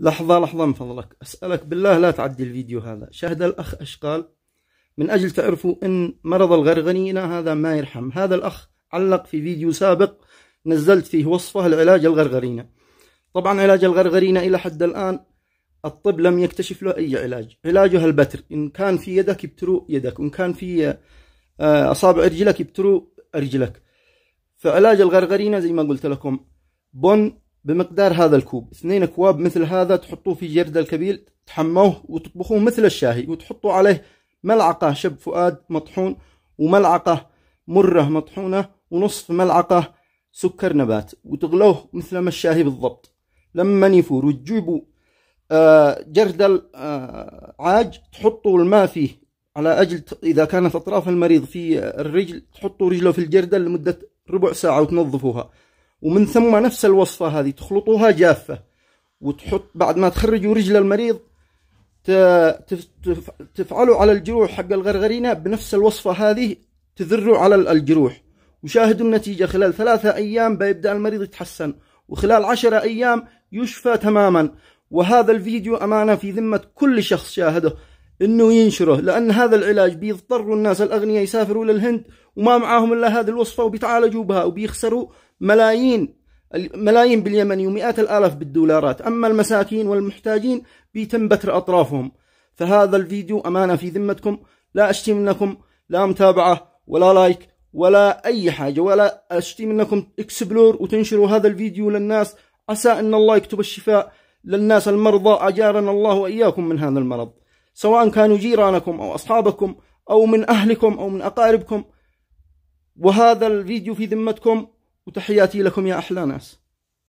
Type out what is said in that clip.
لحظة لحظة من فضلك أسألك بالله لا تعدي الفيديو هذا شاهد الأخ أشقال من أجل تعرفوا أن مرض الغرغنينا هذا ما يرحم هذا الأخ علق في فيديو سابق نزلت فيه وصفه لعلاج الغرغرينة طبعا علاج الغرغرينة إلى حد الآن الطب لم يكتشف له أي علاج علاجه البتر إن كان في يدك يبترو يدك وإن كان في آه، أصابع رجلك يبترو رجلك فعلاج الغرغرينة زي ما قلت لكم بن بمقدار هذا الكوب اثنين اكواب مثل هذا تحطوه في جرد الكبيل تحموه وتطبخوه مثل الشاهي وتحطوا عليه ملعقة شب فؤاد مطحون وملعقة مرة مطحونة ونصف ملعقة سكر نبات وتغلوه مثل ما الشاهي بالضبط لما يفور وتجيبوا آه، جردل عاج تحطوا الماء فيه على أجل إذا كانت أطراف المريض في الرجل تحطوا رجله في الجردل لمدة ربع ساعة وتنظفوها ومن ثم نفس الوصفة هذه تخلطوها جافة وتحط بعد ما تخرجوا رجل المريض تفعلوا على الجروح حق الغرغرينة بنفس الوصفة هذه تذروا على الجروح وشاهدوا النتيجة خلال ثلاثة أيام بيبدأ المريض يتحسن وخلال عشرة أيام يشفى تماما وهذا الفيديو أمانة في ذمة كل شخص شاهده انه ينشره لان هذا العلاج بيضطروا الناس الاغنياء يسافروا للهند وما معاهم الا هذه الوصفه وبيتعالجوا بها وبيخسروا ملايين ملايين باليمني ومئات الالاف بالدولارات اما المساكين والمحتاجين بيتم بتر اطرافهم فهذا الفيديو امانه في ذمتكم لا اشتي منكم لا متابعه ولا لايك ولا اي حاجه ولا اشتي منكم اكسبلور وتنشروا هذا الفيديو للناس عسى ان الله يكتب الشفاء للناس المرضى اجارنا الله واياكم من هذا المرض سواء كانوا جيرانكم أو أصحابكم أو من أهلكم أو من أقاربكم وهذا الفيديو في ذمتكم وتحياتي لكم يا أحلى ناس